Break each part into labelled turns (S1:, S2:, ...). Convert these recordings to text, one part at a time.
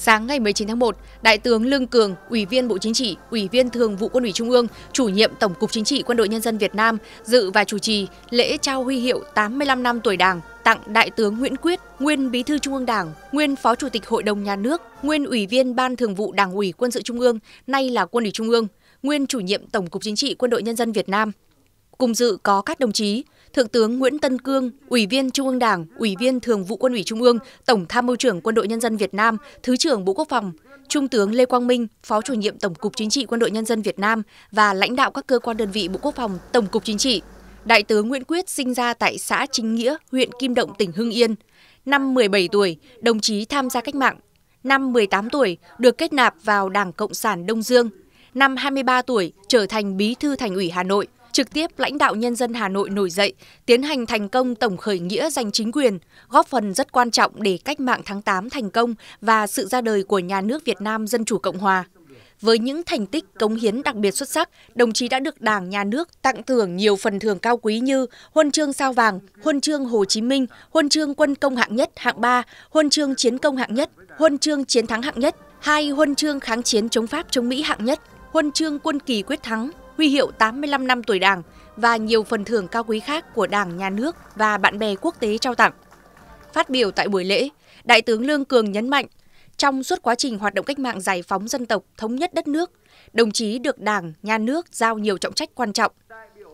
S1: Sáng ngày 19 tháng 1, Đại tướng Lương Cường, Ủy viên Bộ Chính trị, Ủy viên Thường vụ Quân ủy Trung ương, chủ nhiệm Tổng cục Chính trị Quân đội Nhân dân Việt Nam dự và chủ trì lễ trao huy hiệu 85 năm tuổi Đảng tặng Đại tướng Nguyễn Quyết, nguyên Bí thư Trung ương Đảng, nguyên Phó Chủ tịch Hội đồng Nhà nước, nguyên Ủy viên Ban Thường vụ Đảng ủy Quân sự Trung ương, nay là Quân ủy Trung ương, nguyên chủ nhiệm Tổng cục Chính trị Quân đội Nhân dân Việt Nam Cùng dự có các đồng chí Thượng tướng Nguyễn Tân Cương, Ủy viên Trung ương Đảng, Ủy viên Thường vụ Quân ủy Trung ương, Tổng tham mưu trưởng Quân đội Nhân dân Việt Nam, Thứ trưởng Bộ Quốc phòng, Trung tướng Lê Quang Minh, Phó chủ nhiệm Tổng cục Chính trị Quân đội Nhân dân Việt Nam và lãnh đạo các cơ quan đơn vị Bộ Quốc phòng, Tổng cục Chính trị. Đại tướng Nguyễn Quyết sinh ra tại xã Chính Nghĩa, huyện Kim Động, tỉnh Hưng Yên. Năm 17 tuổi, đồng chí tham gia cách mạng. Năm 18 tuổi, được kết nạp vào Đảng Cộng sản Đông Dương. Năm 23 tuổi, trở thành bí thư thành ủy Hà Nội trực tiếp lãnh đạo nhân dân Hà Nội nổi dậy, tiến hành thành công tổng khởi nghĩa giành chính quyền, góp phần rất quan trọng để cách mạng tháng 8 thành công và sự ra đời của nhà nước Việt Nam Dân Chủ Cộng Hòa. Với những thành tích cống hiến đặc biệt xuất sắc, đồng chí đã được Đảng, Nhà nước tặng thưởng nhiều phần thưởng cao quý như Huân chương Sao vàng, Huân chương Hồ Chí Minh, Huân chương Quân công hạng nhất, hạng 3, Huân chương Chiến công hạng nhất, Huân chương Chiến thắng hạng nhất, hai Huân chương Kháng chiến chống Pháp chống Mỹ hạng nhất, Huân chương Quân kỳ quyết thắng, huy hiệu 85 năm tuổi Đảng và nhiều phần thưởng cao quý khác của Đảng, Nhà nước và bạn bè quốc tế trao tặng. Phát biểu tại buổi lễ, Đại tướng Lương Cường nhấn mạnh, trong suốt quá trình hoạt động cách mạng giải phóng dân tộc, thống nhất đất nước, đồng chí được Đảng, Nhà nước giao nhiều trọng trách quan trọng.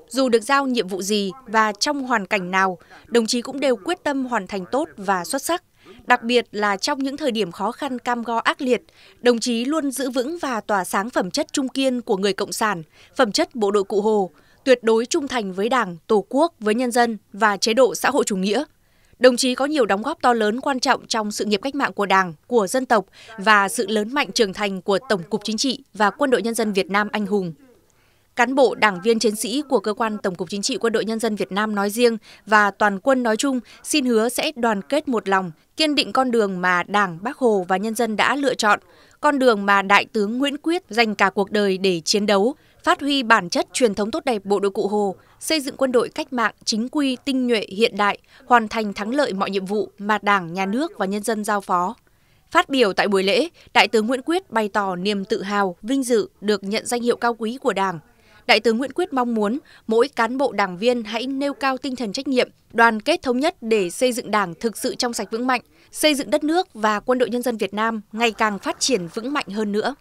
S1: Dù được giao nhiệm vụ gì và trong hoàn cảnh nào, đồng chí cũng đều quyết tâm hoàn thành tốt và xuất sắc. Đặc biệt là trong những thời điểm khó khăn cam go ác liệt, đồng chí luôn giữ vững và tỏa sáng phẩm chất trung kiên của người Cộng sản, phẩm chất bộ đội Cụ Hồ, tuyệt đối trung thành với Đảng, Tổ quốc, với nhân dân và chế độ xã hội chủ nghĩa. Đồng chí có nhiều đóng góp to lớn quan trọng trong sự nghiệp cách mạng của Đảng, của dân tộc và sự lớn mạnh trưởng thành của Tổng cục Chính trị và Quân đội Nhân dân Việt Nam anh hùng cán bộ, đảng viên chiến sĩ của cơ quan Tổng cục Chính trị Quân đội Nhân dân Việt Nam nói riêng và toàn quân nói chung xin hứa sẽ đoàn kết một lòng, kiên định con đường mà Đảng, Bác Hồ và nhân dân đã lựa chọn, con đường mà Đại tướng Nguyễn Quyết dành cả cuộc đời để chiến đấu, phát huy bản chất truyền thống tốt đẹp bộ đội Cụ Hồ, xây dựng quân đội cách mạng chính quy, tinh nhuệ, hiện đại, hoàn thành thắng lợi mọi nhiệm vụ mà Đảng, Nhà nước và nhân dân giao phó. Phát biểu tại buổi lễ, Đại tướng Nguyễn Quyết bày tỏ niềm tự hào, vinh dự được nhận danh hiệu cao quý của Đảng, Đại tướng Nguyễn Quyết mong muốn mỗi cán bộ đảng viên hãy nêu cao tinh thần trách nhiệm, đoàn kết thống nhất để xây dựng Đảng thực sự trong sạch vững mạnh, xây dựng đất nước và quân đội nhân dân Việt Nam ngày càng phát triển vững mạnh hơn nữa.